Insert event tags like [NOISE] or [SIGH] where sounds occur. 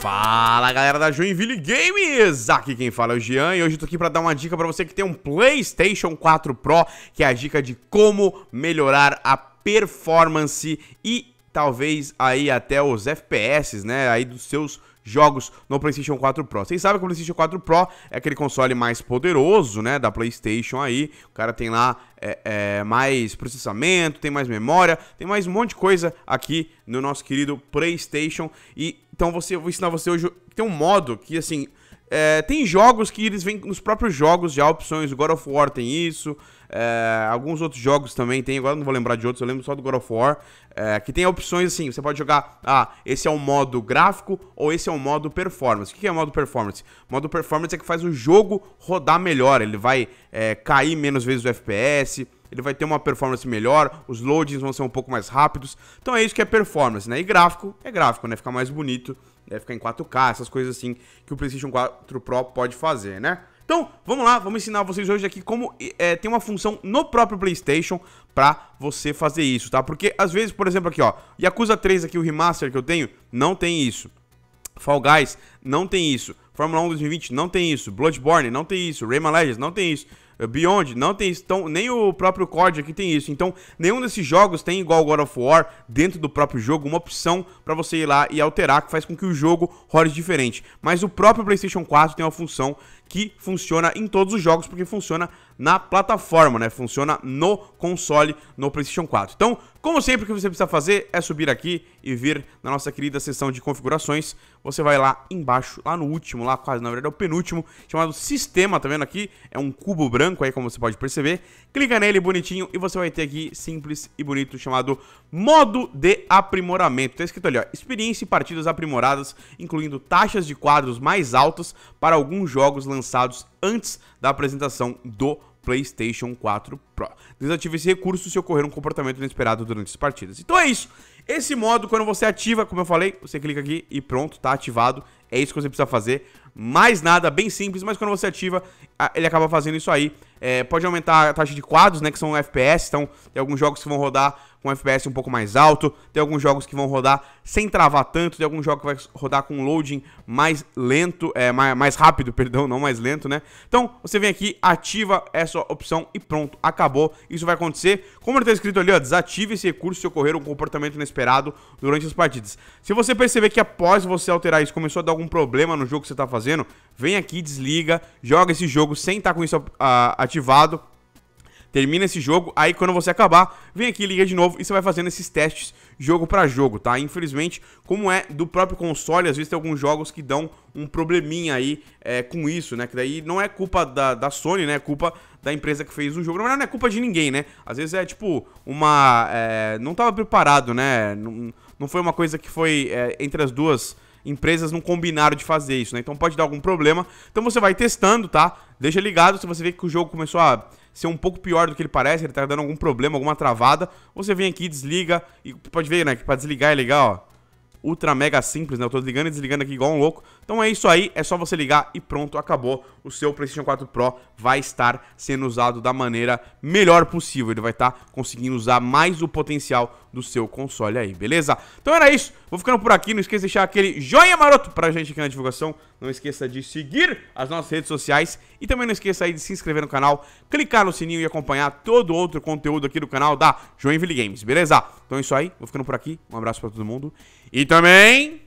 Fala galera da Joinville Games, aqui quem fala é o Jean e hoje eu tô aqui pra dar uma dica pra você que tem um Playstation 4 Pro Que é a dica de como melhorar a performance e talvez aí até os FPS, né, aí dos seus jogos no PlayStation 4 Pro. Vocês sabem que o PlayStation 4 Pro é aquele console mais poderoso, né, da PlayStation aí. O cara tem lá é, é, mais processamento, tem mais memória, tem mais um monte de coisa aqui no nosso querido PlayStation. E então você, eu vou ensinar você hoje tem um modo que assim é, tem jogos que eles vêm nos próprios jogos já opções. O God of War tem isso. É, alguns outros jogos também tem. Agora não vou lembrar de outros, eu lembro só do God of War. É, que tem opções assim: você pode jogar. Ah, esse é o modo gráfico ou esse é o modo performance. O que é o modo performance? Modo performance é que faz o jogo rodar melhor. Ele vai é, cair menos vezes o FPS ele vai ter uma performance melhor, os loadings vão ser um pouco mais rápidos. Então é isso que é performance, né? E gráfico é gráfico, né? Fica mais bonito, né? ficar em 4K, essas coisas assim que o PlayStation 4 Pro pode fazer, né? Então, vamos lá, vamos ensinar vocês hoje aqui como é, tem uma função no próprio PlayStation pra você fazer isso, tá? Porque às vezes, por exemplo, aqui ó, Yakuza 3 aqui, o remaster que eu tenho, não tem isso. Fall Guys não tem isso. Fórmula 1 2020 não tem isso. Bloodborne não tem isso. Rayman Legends não tem isso. Eh, Beyond, não tem então, nem o próprio COD aqui tem isso. Então, nenhum desses jogos tem igual God of War dentro do próprio jogo uma opção para você ir lá e alterar que faz com que o jogo role diferente. Mas o próprio PlayStation 4 tem uma função que funciona em todos os jogos, porque funciona na plataforma, né? Funciona no console, no PlayStation 4. Então, como sempre, o que você precisa fazer é subir aqui e vir na nossa querida seção de configurações. Você vai lá embaixo, lá no último, lá quase, na verdade é o penúltimo, chamado Sistema, tá vendo aqui? É um cubo branco aí, como você pode perceber. Clica nele bonitinho e você vai ter aqui, simples e bonito, chamado Modo de Aprimoramento. Tá escrito ali, ó, Experiência e partidas aprimoradas, incluindo taxas de quadros mais altas para alguns jogos lançados lançados antes da apresentação do PlayStation 4 Pro. Desative esse recurso se ocorrer um comportamento inesperado durante as partidas. Então é isso. Esse modo, quando você ativa, como eu falei, você clica aqui e pronto, tá ativado. É isso que você precisa fazer. Mais nada, bem simples, mas quando você ativa, ele acaba fazendo isso aí. É, pode aumentar a taxa de quadros, né, que são FPS, então tem alguns jogos que vão rodar com FPS um pouco mais alto, tem alguns jogos que vão rodar sem travar tanto, tem alguns jogos que vai rodar com loading mais lento, é, mais, mais rápido, [LAUGHS] perdão, não mais lento, né? Então, você vem aqui, ativa essa opção e pronto, acabou. Isso vai acontecer. Como ele tá escrito ali, ó, desative esse recurso se ocorrer um comportamento inesperado durante as partidas. Se você perceber que após você alterar isso, começou a dar algum problema no jogo que você está fazendo, vem aqui, desliga, joga esse jogo sem estar tá com isso uh, ativado Termina esse jogo, aí quando você acabar, vem aqui, liga de novo e você vai fazendo esses testes jogo para jogo, tá? Infelizmente, como é do próprio console, às vezes tem alguns jogos que dão um probleminha aí é, com isso, né? Que daí não é culpa da, da Sony, né? É culpa da empresa que fez o jogo. Na verdade, não é culpa de ninguém, né? Às vezes é tipo uma. É, não tava preparado, né? Não, não foi uma coisa que foi é, entre as duas empresas não combinaram de fazer isso, né? Então pode dar algum problema. Então você vai testando, tá? Deixa ligado se você vê que o jogo começou a ser um pouco pior do que ele parece, ele tá dando algum problema, alguma travada, você vem aqui, desliga, e pode ver, né, que pra desligar é legal, ó ultra mega simples, né? Eu tô ligando e desligando aqui igual um louco. Então é isso aí, é só você ligar e pronto, acabou. O seu PlayStation 4 Pro vai estar sendo usado da maneira melhor possível. Ele vai estar tá conseguindo usar mais o potencial do seu console aí, beleza? Então era isso, vou ficando por aqui. Não esqueça de deixar aquele joinha maroto pra gente aqui na divulgação. Não esqueça de seguir as nossas redes sociais e também não esqueça aí de se inscrever no canal, clicar no sininho e acompanhar todo outro conteúdo aqui do canal da Joinville Games, beleza? Então é isso aí, vou ficando por aqui. Um abraço para todo mundo e também.